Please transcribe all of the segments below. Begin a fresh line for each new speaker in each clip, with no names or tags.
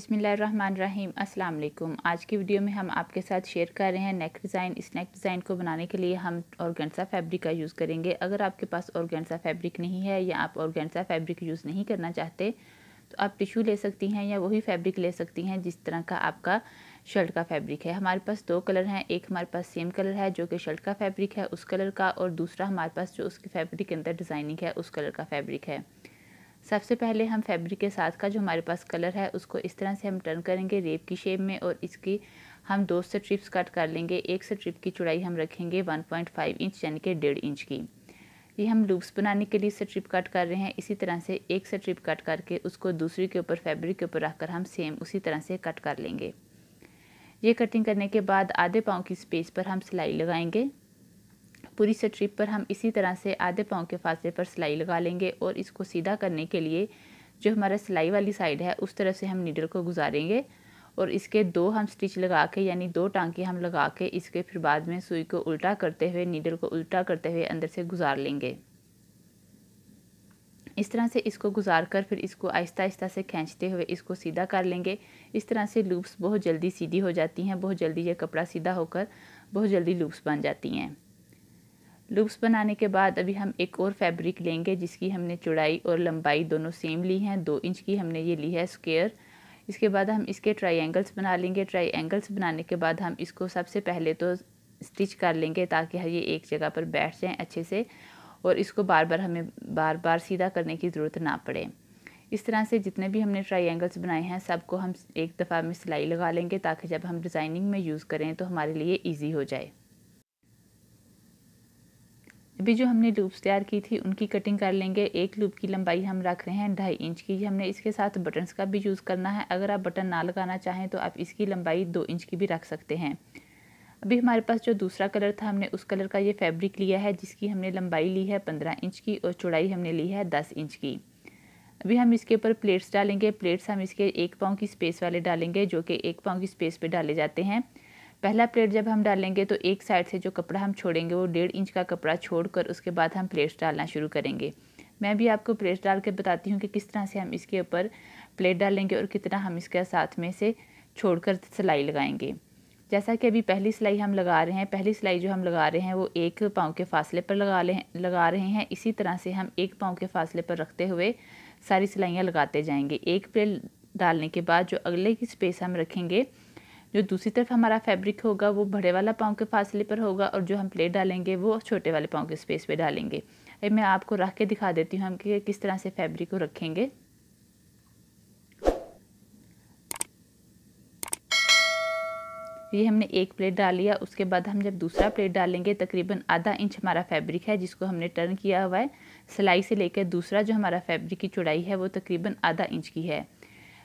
बिसमीम् अल्लाम आज की वीडियो में हम आपके साथ शेयर कर रहे हैं नेक डिज़ाइन इस नेक डिज़ाइन को बनाने के लिए हम ऑर्गेन्सा फैब्रिक का यूज़ करेंगे अगर आपके पास ऑर्गेन्सा फैब्रिक नहीं है या आप ऑर्गेन्सा फैब्रिक यूज़ नहीं करना चाहते तो आप टिशू ले सकती हैं या वही फैब्रिक ले सकती हैं जिस तरह का आपका शर्ट का फैब्रिक है हमारे पास दो कलर हैं एक हमारे पास सेम कलर है जो कि शर्ट का फैब्रिक है उस कलर का और दूसरा हमारे पास जो उसके फैब्रिक के अंदर डिज़ाइनिंग है उस कलर का फैब्रिक है सबसे पहले हम फैब्रिक के साथ का जो हमारे पास कलर है उसको इस तरह से हम टर्न करेंगे रेप की शेप में और इसकी हम दो से ट्रिप्स कट कर लेंगे एक से ट्रिप की चौड़ाई हम रखेंगे 1.5 इंच यानी कि डेढ़ इंच की ये हम लूप्स बनाने के लिए से ट्रिप कट कर रहे हैं इसी तरह से एक से ट्रिप कट करके उसको दूसरी के ऊपर फैब्रिक के ऊपर रखकर हम सेम उसी तरह से कट कर लेंगे ये कटिंग करने के बाद आधे पाँव की स्पेस पर हम सिलाई लगाएंगे पूरी स्ट्रिप पर हम इसी तरह से आधे पाँव के फासले पर सिलाई लगा लेंगे और इसको सीधा करने के लिए जो हमारा सिलाई वाली साइड है उस तरफ से हम नीडल को गुजारेंगे और इसके दो हम स्टिच लगा के यानी दो टांके हम लगा के इसके फिर बाद में सुई को उल्टा करते हुए नीडल को उल्टा करते हुए अंदर से गुजार लेंगे इस तरह से इसको गुजार कर फिर इसको आहिस्ता आहिस्ता से खींचते हुए इसको सीधा कर लेंगे इस तरह से लूप्स बहुत जल्दी सीधी हो जाती हैं बहुत जल्दी ये कपड़ा सीधा होकर बहुत जल्दी लूप्स बन जाती हैं लूप्स बनाने के बाद अभी हम एक और फैब्रिक लेंगे जिसकी हमने चौड़ाई और लंबाई दोनों सेम ली हैं दो इंच की हमने ये ली है स्क्वेयर इसके बाद हम इसके ट्राइंगल्स बना लेंगे ट्राइंगल्स बनाने के बाद हम इसको सबसे पहले तो स्टिच कर लेंगे ताकि ये एक जगह पर बैठ जाएँ अच्छे से और इसको बार बार हमें बार बार सीधा करने की ज़रूरत ना पड़े इस तरह से जितने भी हमने ट्राइंगल्स बनाए हैं सबको हम एक दफ़ा में सिलाई लगा लेंगे ताकि जब हम डिज़ाइनिंग में यूज़ करें तो हमारे लिए ईजी हो जाए अभी जो हमने लूप्स तैयार की थी उनकी कटिंग कर लेंगे एक लूप की लंबाई हम रख रहे हैं ढाई इंच की हमने इसके साथ बटन्स का भी यूज़ करना है अगर आप बटन ना लगाना चाहें तो आप इसकी लंबाई दो इंच की भी रख सकते हैं अभी हमारे पास जो दूसरा कलर था हमने उस कलर का ये फैब्रिक लिया है जिसकी हमने लंबाई ली है पंद्रह इंच की और चौड़ाई हमने ली है दस इंच की अभी हम इसके ऊपर प्लेट्स डालेंगे प्लेट्स हम इसके एक पाँव की स्पेस वाले डालेंगे जो कि एक पाँव की स्पेस पर डाले जाते हैं पहला प्लेट जब हम डालेंगे तो एक साइड से जो कपड़ा हम छोड़ेंगे वो डेढ़ इंच का कपड़ा छोड़कर उसके बाद हम प्लेट्स डालना शुरू करेंगे मैं भी आपको प्लेट्स डाल के बताती हूँ कि किस तरह से हम इसके ऊपर प्लेट डालेंगे और कितना हम इसका साथ में से छोड़कर सिलाई लगाएंगे जैसा कि अभी पहली सिलाई हम लगा रहे हैं पहली सिलाई जो हम लगा रहे हैं वो एक पाँव के फासले पर लगा ले लगा रहे हैं इसी तरह से हम एक पाँव के फासले पर रखते हुए सारी सिलाइयाँ लगाते जाएंगे एक प्लेट डालने के बाद जो अगले की स्पेस हम रखेंगे जो दूसरी तरफ हमारा फैब्रिक होगा वो बड़े वाला पाँव के फासले पर होगा और जो हम प्लेट डालेंगे वो छोटे वाले पाँव के स्पेस पर डालेंगे ये मैं आपको रख के दिखा देती हूँ हम कि किस तरह से फैब्रिक को रखेंगे ये हमने एक प्लेट डाल लिया उसके बाद हम जब दूसरा प्लेट डालेंगे तकरीबन आधा इंच हमारा फैब्रिक है जिसको हमने टर्न किया हुआ है सिलाई से लेकर दूसरा जो हमारा फैब्रिक की चौड़ाई है वो तकरीबन आधा इंच की है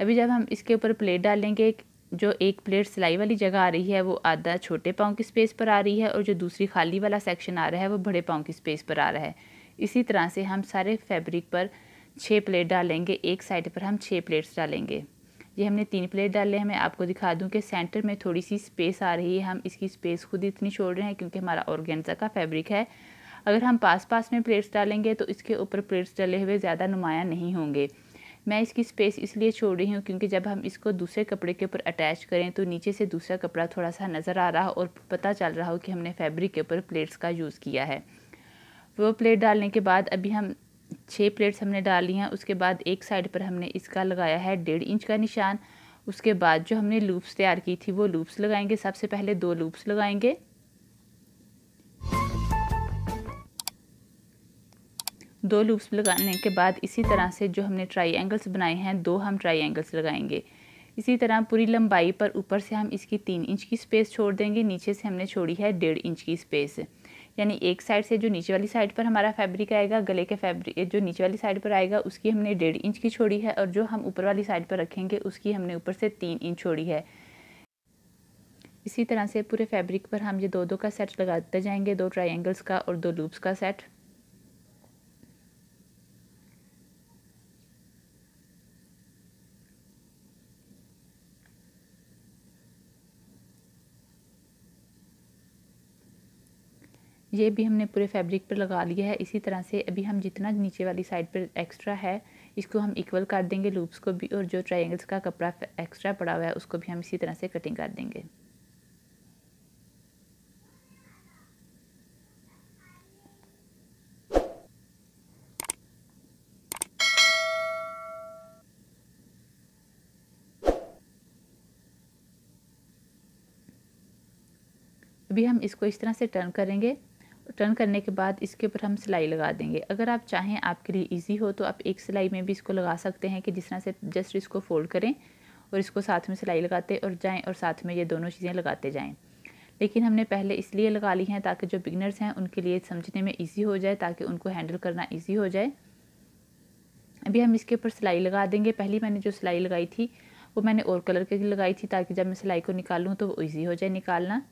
अभी जब हम इसके ऊपर प्लेट डालेंगे जो एक प्लेट सिलाई वाली जगह आ रही है वो आधा छोटे पाँव की स्पेस पर आ रही है और जो दूसरी खाली वाला सेक्शन आ रहा है वो बड़े पाँव की स्पेस पर आ रहा है इसी तरह से हम सारे फैब्रिक पर छः प्लेट डालेंगे एक साइड पर हम छः प्लेट्स डालेंगे ये हमने तीन प्लेट डाले हैं मैं आपको दिखा दूं कि सेंटर में थोड़ी सी स्पेस आ रही है हम इसकी स्पेस खुद इतनी छोड़ रहे हैं क्योंकि हमारा ऑर्गेन्जा का फैब्रिक है अगर हम पास पास में प्लेट्स डालेंगे तो इसके ऊपर प्लेट्स डले हुए ज़्यादा नुमाया नहीं होंगे मैं इसकी स्पेस इसलिए छोड़ रही हूँ क्योंकि जब हम इसको दूसरे कपड़े के ऊपर अटैच करें तो नीचे से दूसरा कपड़ा थोड़ा सा नज़र आ रहा और पता चल रहा हो कि हमने फैब्रिक के ऊपर प्लेट्स का यूज़ किया है वो प्लेट डालने के बाद अभी हम छः प्लेट्स हमने डाली हैं उसके बाद एक साइड पर हमने इसका लगाया है डेढ़ इंच का निशान उसके बाद जो हमने लूप्स तैयार की थी वो लूप्स लगाएंगे सबसे पहले दो लूप्स लगाएंगे दो लूप्स लगाने के बाद इसी तरह से जो हमने ट्राइंगल्स बनाए हैं दो हम ट्राइंगल्स लगाएंगे इसी तरह पूरी लंबाई पर ऊपर से हम इसकी तीन इंच की स्पेस छोड़ देंगे नीचे से हमने छोड़ी है डेढ़ इंच की स्पेस यानी एक साइड से जो नीचे वाली साइड पर हमारा फैब्रिक आएगा गले के फैब्रिक जो नीचे वाली साइड पर आएगा उसकी हमने डेढ़ इंच की छोड़ी है और जो हम ऊपर वाली साइड पर रखेंगे उसकी हमने ऊपर से तीन इंच छोड़ी है इसी तरह से पूरे फैब्रिक पर हम ये दो दो का सेट लगाते जाएंगे दो ट्राइंगल्स का और दो लूप्स का सेट ये भी हमने पूरे फैब्रिक पर लगा लिया है इसी तरह से अभी हम जितना नीचे वाली साइड पर एक्स्ट्रा है इसको हम इक्वल कर देंगे लूप्स को भी और जो ट्रायंगल्स का कपड़ा एक्स्ट्रा पड़ा हुआ है उसको भी हम इसी तरह से कटिंग कर देंगे अभी हम इसको इस तरह से टर्न करेंगे टर्न करने के बाद इसके ऊपर हम सिलाई लगा देंगे अगर आप चाहें आपके लिए इजी हो तो आप एक सिलाई में भी इसको लगा सकते हैं कि जिस तरह से जस्ट इसको फोल्ड करें और इसको साथ में सिलाई लगाते और जाएं और साथ में ये दोनों चीज़ें लगाते जाएं लेकिन हमने पहले इसलिए लगा ली हैं ताकि जो बिगनर्स हैं उनके लिए समझने में ईजी हो जाए ताकि उनको हैंडल करना ईजी हो जाए अभी हम इसके ऊपर सिलाई लगा देंगे पहली मैंने जो सिलाई लगाई थी वो मैंने और कलर की लगाई थी ताकि जब मैं सिलाई को निकालूँ तो वो ईज़ी हो जाए निकालना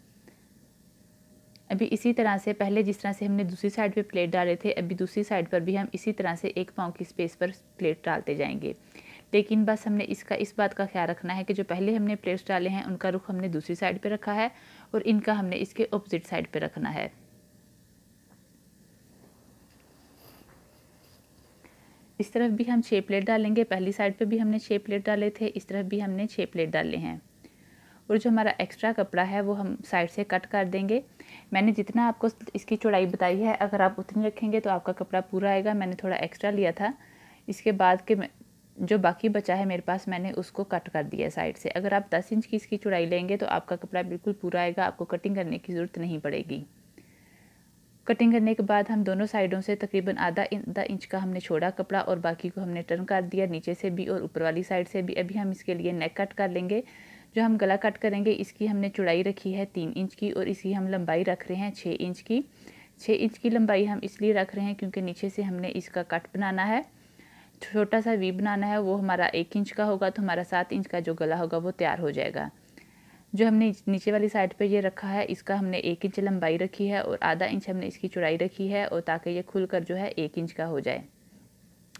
अभी इसी तरह से पहले जिस तरह से हमने दूसरी साइड पे प्लेट डाले थे अभी दूसरी साइड पर भी हम इसी तरह से एक पाँव की स्पेस पर प्लेट डालते जाएंगे लेकिन बस हमने इसका इस बात का ख्याल रखना है कि जो पहले हमने प्लेट्स डाले हैं उनका रुख हमने दूसरी साइड पर रखा है और इनका हमने इसके ऑपोजिट साइड पर रखना है इस तरफ भी हम छः प्लेट डालेंगे पहली साइड पे भी हमने छः प्लेट डाले थे इस तरफ भी हमने छः प्लेट डाले हैं और जो हमारा एक्स्ट्रा कपड़ा है वो हम साइड से कट कर देंगे मैंने जितना आपको इसकी चौड़ाई बताई है अगर आप उतनी रखेंगे तो आपका कपड़ा पूरा आएगा मैंने थोड़ा एक्स्ट्रा लिया था इसके बाद के जो बाकी बचा है मेरे पास मैंने उसको कट कर दिया साइड से अगर आप दस इंच की इसकी चौड़ाई लेंगे तो आपका कपड़ा बिल्कुल पूरा आएगा आपको कटिंग करने की ज़रूरत नहीं पड़ेगी कटिंग करने के बाद हम दोनों साइडों से तकरीबन आधा आधा इंच का हमने छोड़ा कपड़ा और बाकी को हमने टर्न कर दिया नीचे से भी और ऊपर वाली साइड से भी अभी हम इसके लिए नेक कट कर लेंगे जो हम गला कट करेंगे इसकी हमने चुड़ाई रखी है तीन इंच की और इसकी हम लंबाई रख रहे हैं छः इंच की छः इंच की लंबाई हम इसलिए रख रहे हैं क्योंकि नीचे से हमने इसका कट बनाना है छोटा सा वी बनाना है वो हमारा एक इंच का होगा तो हमारा सात इंच का जो गला होगा वो तैयार हो जाएगा जो हमने नीचे वाली साइड पे ये रखा है इसका हमने एक इंच लंबाई रखी है और आधा इंच हमने इसकी चौड़ाई रखी है और ताकि ये खुल कर जो है एक इंच का हो जाए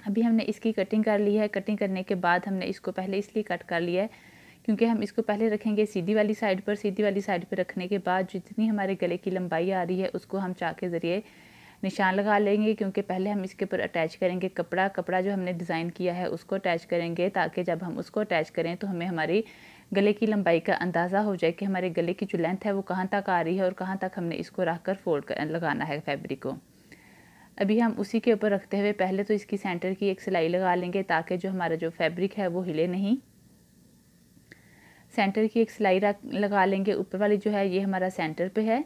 अभी हमने इसकी कटिंग कर ली है कटिंग करने के बाद हमने इसको पहले इसलिए कट कर लिया है क्योंकि हम इसको पहले रखेंगे सीधी वाली साइड पर सीधी वाली साइड पर रखने के बाद जितनी हमारे गले की लंबाई आ रही है उसको हम चाक के ज़रिए निशान लगा लेंगे क्योंकि पहले हम इसके ऊपर अटैच करेंगे कपड़ा कपड़ा जो हमने डिज़ाइन किया है उसको अटैच करेंगे ताकि जब हम उसको अटैच करें तो हमें हमारी गले की लंबाई का अंदाज़ा हो जाए कि हमारे गले की जो लेंथ है वो कहाँ तक आ रही है और कहाँ तक हमने इसको रख कर फोल्ड कर लगाना है फैब्रिक को अभी हम उसी के ऊपर रखते हुए पहले तो इसकी सेंटर की एक सिलाई लगा लेंगे ताकि जो हमारा जो फैब्रिक है वो हिले नहीं सेंटर की एक सिलाई लगा लेंगे ऊपर वाली जो है ये हमारा सेंटर पे है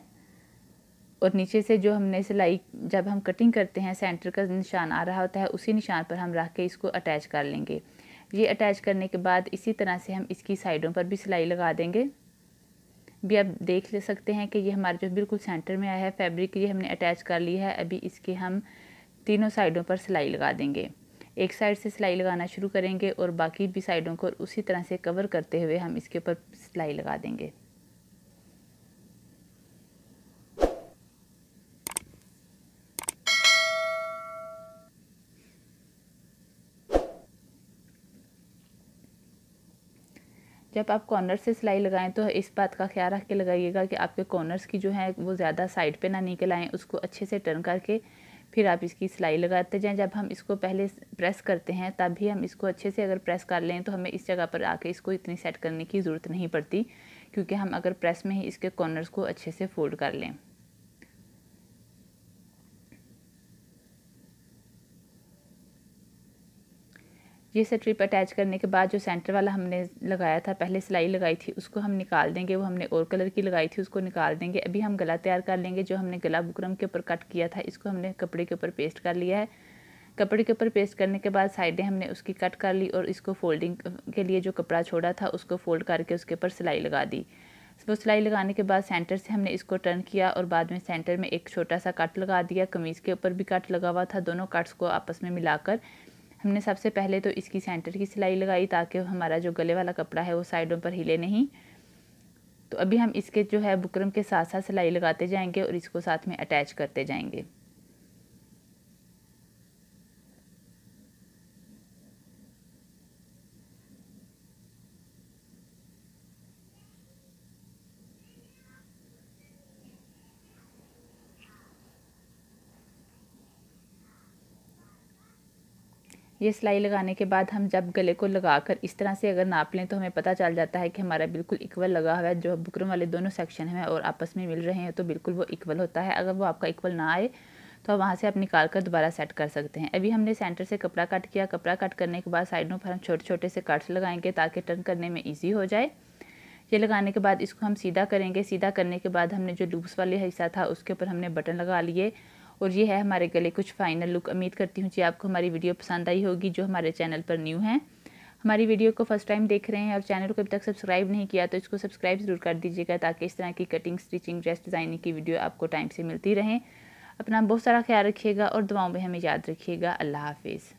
और नीचे से जो हमने सिलाई जब हम कटिंग करते हैं सेंटर का निशान आ रहा होता है उसी निशान पर हम रख के इसको अटैच कर लेंगे ये अटैच करने के बाद इसी तरह से हम इसकी साइडों पर भी सिलाई लगा देंगे भी आप देख ले सकते हैं कि ये हमारे जो बिल्कुल सेंटर में आया है फैब्रिक ये हमने अटैच कर लिया है अभी इसके हम तीनों साइडों पर सिलाई लगा देंगे एक साइड से सिलाई लगाना शुरू करेंगे और बाकी भी साइडों को उसी तरह से कवर करते हुए हम इसके ऊपर सिलाई लगा देंगे जब आप कॉर्नर से सिलाई लगाएं तो इस बात का ख्याल रख के लगाइएगा कि आपके कॉर्नर्स की जो है वो ज़्यादा साइड पे ना निकल आएँ उसको अच्छे से टर्न करके फिर आप इसकी सिलाई लगाते जाएं जब हम इसको पहले प्रेस करते हैं तब भी हम इसको अच्छे से अगर प्रेस कर लें तो हमें इस जगह पर आके इसको इतनी सेट करने की ज़रूरत नहीं पड़ती क्योंकि हम अगर प्रेस में ही इसके कॉर्नर्स को अच्छे से फोल्ड कर लें ये स्ट्रिप अटैच करने के बाद जो सेंटर वाला हमने लगाया था पहले सिलाई लगाई थी उसको हम निकाल देंगे वो हमने और कलर की लगाई थी उसको निकाल देंगे अभी हम गला तैयार कर लेंगे जो हमने गला बुकरम के ऊपर कट किया था इसको हमने कपड़े के ऊपर पेस्ट कर लिया है कपड़े के ऊपर पेस्ट करने के बाद साइडें हमने उसकी कट कर ली और इसको फोल्डिंग के लिए जो कपड़ा छोड़ा था उसको फोल्ड करके उसके ऊपर सिलाई लगा दी वो सिलाई लगाने के बाद सेंटर से हमने इसको टर्न किया और बाद में सेंटर में एक छोटा सा कट लगा दिया कमीज़ के ऊपर भी कट लगा हुआ था दोनों कट्स को आपस में मिलाकर हमने सबसे पहले तो इसकी सेंटर की सिलाई लगाई ताकि हमारा जो गले वाला कपड़ा है वो साइडों पर हिले नहीं तो अभी हम इसके जो है बुकरम के साथ साथ सिलाई लगाते जाएंगे और इसको साथ में अटैच करते जाएंगे ये सिलाई लगाने के बाद हम जब गले को लगा कर इस तरह से अगर नाप लें तो हमें पता चल जाता है कि हमारा बिल्कुल इक्वल लगा हुआ है जो बुकरम वाले दोनों सेक्शन हैं और आपस में मिल रहे हैं तो बिल्कुल वो इक्वल होता है अगर वो आपका इक्वल ना आए तो आप वहाँ से आप निकाल कर दोबारा सेट कर सकते हैं अभी हमने सेंटर से कपड़ा कट किया कपड़ा कट करने के बाद साइडों पर हम छोटे छोटे से कट्स लगाएंगे ताकि टर्न करने में ईजी हो जाए ये लगाने के बाद इसको हम सीधा करेंगे सीधा करने के बाद हमने जो लूप्स वाले हिस्सा था उसके ऊपर हमने बटन लगा लिए और ये है हमारे गले कुछ फाइनल लुक उम्मीद करती हूँ जी आपको हमारी वीडियो पसंद आई होगी जो हमारे चैनल पर न्यू है हमारी वीडियो को फर्स्ट टाइम देख रहे हैं और चैनल को अभी तक सब्सक्राइब नहीं किया तो इसको सब्सक्राइब ज़रूर कर दीजिएगा ताकि इस तरह की कटिंग स्टिचिंग ड्रेस डिज़ाइनिंग की वीडियो आपको टाइम से मिलती रहें अपना बहुत सारा ख्याल रखिएगा और दुआओं में हमें याद रखिएगा अल्लाह हाफिज़